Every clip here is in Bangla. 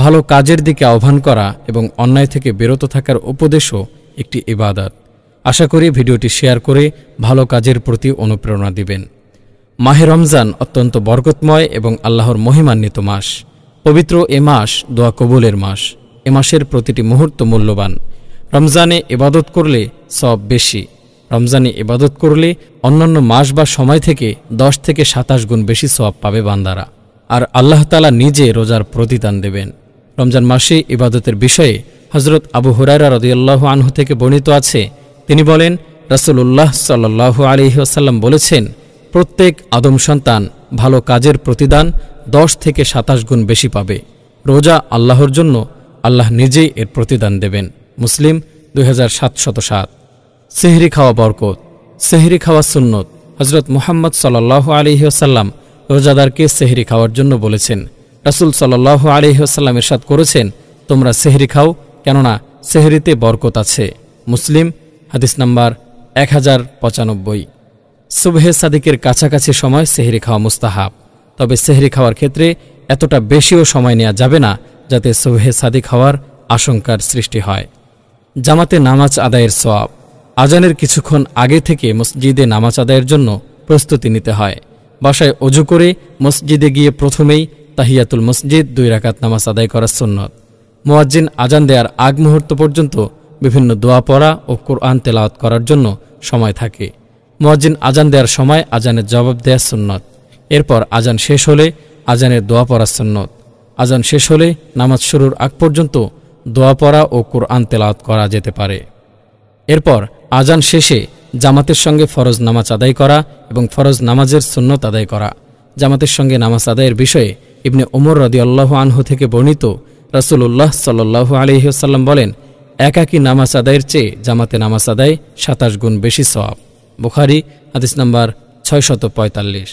ভালো কাজের দিকে আহ্বান করা এবং অন্যায় থেকে বিরত থাকার উপদেশও একটি ইবাদত আশা করি ভিডিওটি শেয়ার করে ভালো কাজের প্রতি অনুপ্রেরণা দিবেন মাহে রমজান অত্যন্ত বরকতময় এবং আল্লাহর মহিমান্বিত মাস পবিত্র এ মাস দোয়া কবুলের মাস এ মাসের প্রতিটি মুহূর্ত মূল্যবান রমজানে ইবাদত করলে সব বেশি রমজানে ইবাদত করলে অন্যান্য মাস বা সময় থেকে দশ থেকে সাতাশ গুণ বেশি সব পাবে বান্দারা আর আল্লাহ নিজে রোজার প্রতিদান দেবেন রমজান মাসে ইবাদতের বিষয়ে হজরত আবু হুরাইরা রদিয়াল্লাহ আনহু থেকে বর্ণিত আছে তিনি বলেন উল্লাহ সাল্লু আলহি আসাল্লাম বলেছেন প্রত্যেক আদম সন্তান ভালো কাজের প্রতিদান দশ থেকে সাতাশ গুণ বেশি পাবে রোজা আল্লাহর জন্য আল্লাহ নিজেই এর প্রতিদান দেবেন মুসলিম দুই সাত শত সেহরি খাওয়া বরকত সেহরি খাওয়া সুন্নত হজরত মুহাম্মদ সাল্লাহ আলহিহসাল্লাম রোজাদারকে সেহরি খাওয়ার জন্য বলেছেন রাসুল সাল্লাহ আলহিহাসাল্লাম এরশাদ করেছেন তোমরা সেহরি খাও কেননা সেহরিতে বরকত আছে মুসলিম হাদিস নাম্বার এক হাজার পঁচানব্বই সুবহে সাদিকের কাছাকাছি সময় সেহরি খাওয়া মুস্তাহাব তবে সেহরি খাওয়ার ক্ষেত্রে এতটা বেশিও সময় নেওয়া যাবে না যাতে সুবহে সাদিক হওয়ার আশঙ্কার সৃষ্টি হয় জামাতে নামাজ আদায়ের সব আজানের কিছুক্ষণ আগে থেকে মসজিদে নামাজ আদায়ের জন্য প্রস্তুতি নিতে হয় বাসায় অজু করে মসজিদে গিয়ে প্রথমেই তাহিয়াতুল মসজিদ দুই রাকাত নামাজ আদায় করার সুন্নত মোয়াজ্জিন আজান দেয়ার আগ মুহূর্ত পর্যন্ত বিভিন্ন দোয়া পড়া ও কোরআন তেলাওয়াত করার জন্য সময় থাকে মোয়াজ্জিন আজান দেয়ার সময় আজানের জবাব দেয়া সুন্নত এরপর আজান শেষ হলে আজানের দোয়া পড়া সুন্নত আজান শেষ হলে নামাজ শুরুর আগ পর্যন্ত দোয়া পড়া ও কোরআন তেলাওয়াত করা যেতে পারে এরপর আজান শেষে জামাতের সঙ্গে ফরজ নামাজ আদায় করা এবং ফরজ নামাজের সুন্নত আদায় করা জামাতের সঙ্গে নামাজ আদায়ের বিষয়ে ইবনে ওমর রদি আল্লাহ আনহু থেকে বর্ণিত রাসুল্লাহ সাল্লু আলহিহাসাল্লাম বলেন একাকি নামাজ আদায়ের চেয়ে জামাতে নামাজ আদায় সাতাশ গুণ বেশি সব বুখারি হাদিস নম্বর ছয়শত পঁয়তাল্লিশ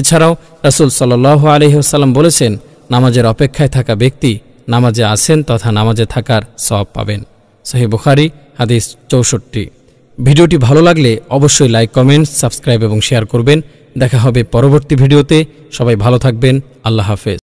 এছাড়াও রাসুল সাল্লাহ আলহিহাসাল্লাম বলেছেন নামাজের অপেক্ষায় থাকা ব্যক্তি নামাজে আসেন তথা নামাজে থাকার সব পাবেন সহি বুখারি হাদিস চৌষট্টি ভিডিওটি ভালো লাগলে অবশ্যই লাইক কমেন্ট সাবস্ক্রাইব এবং শেয়ার করবেন দেখা হবে পরবর্তী ভিডিওতে সবাই ভালো থাকবেন আল্লাহ হাফেজ